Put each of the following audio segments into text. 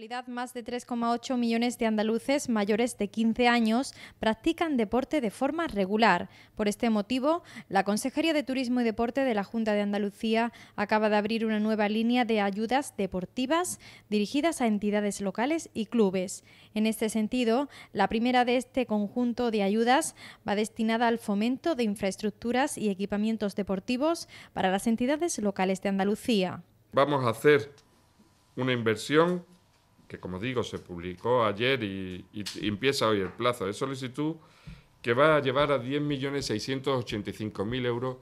actualidad, más de 3,8 millones de andaluces mayores de 15 años practican deporte de forma regular. Por este motivo, la Consejería de Turismo y Deporte de la Junta de Andalucía acaba de abrir una nueva línea de ayudas deportivas dirigidas a entidades locales y clubes. En este sentido, la primera de este conjunto de ayudas va destinada al fomento de infraestructuras y equipamientos deportivos para las entidades locales de Andalucía. Vamos a hacer una inversión que como digo se publicó ayer y, empieza hoy el plazo de solicitud, que va a llevar a 10.685.000 euros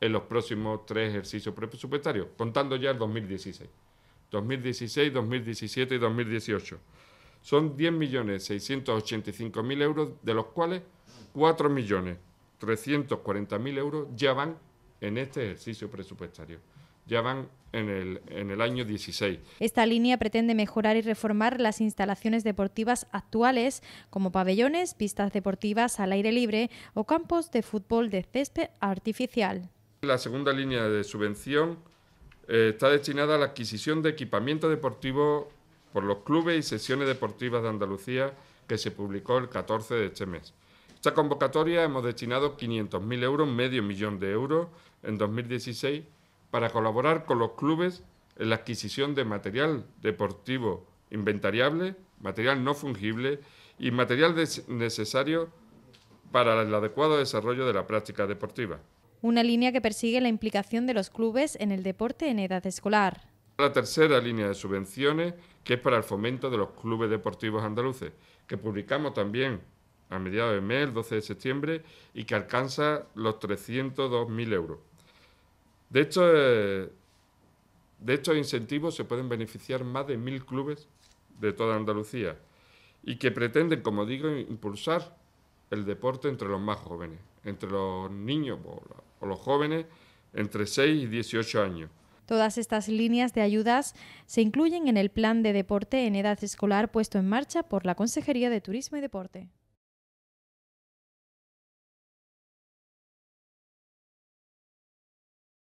en los próximos tres ejercicios presupuestarios, contando ya el 2016. 2016, 2017 y 2018. Son 10.685.000 euros, de los cuales 4.340.000 euros ya van en este ejercicio presupuestario ya van en el, año 16. Esta línea pretende mejorar y reformar las instalaciones deportivas actuales, como pabellones, pistas deportivas al aire libre o campos de fútbol de césped artificial. La segunda línea de subvención eh, está destinada a la adquisición de equipamiento deportivo por los clubes y sesiones deportivas de Andalucía, que se publicó el 14 de este mes. Esta convocatoria hemos destinado 500.000 euros, medio millón de euros en 2016 para colaborar con los clubes en la adquisición de material deportivo inventariable, material no fungible y material necesario para el adecuado desarrollo de la práctica deportiva. Una línea que persigue la implicación de los clubes en el deporte en edad escolar. La tercera línea de subvenciones, que es para el fomento de los clubes deportivos andaluces, que publicamos también a mediados de mes, el 12 de septiembre, y que alcanza los 302.000 euros. De hecho, estos eh, incentivos se pueden beneficiar más de mil clubes de toda Andalucía y que pretenden, como digo, impulsar el deporte entre los más jóvenes, entre los niños o los jóvenes entre 6 y 18 años. Todas estas líneas de ayudas se incluyen en el Plan de Deporte en Edad Escolar puesto en marcha por la Consejería de Turismo y Deporte.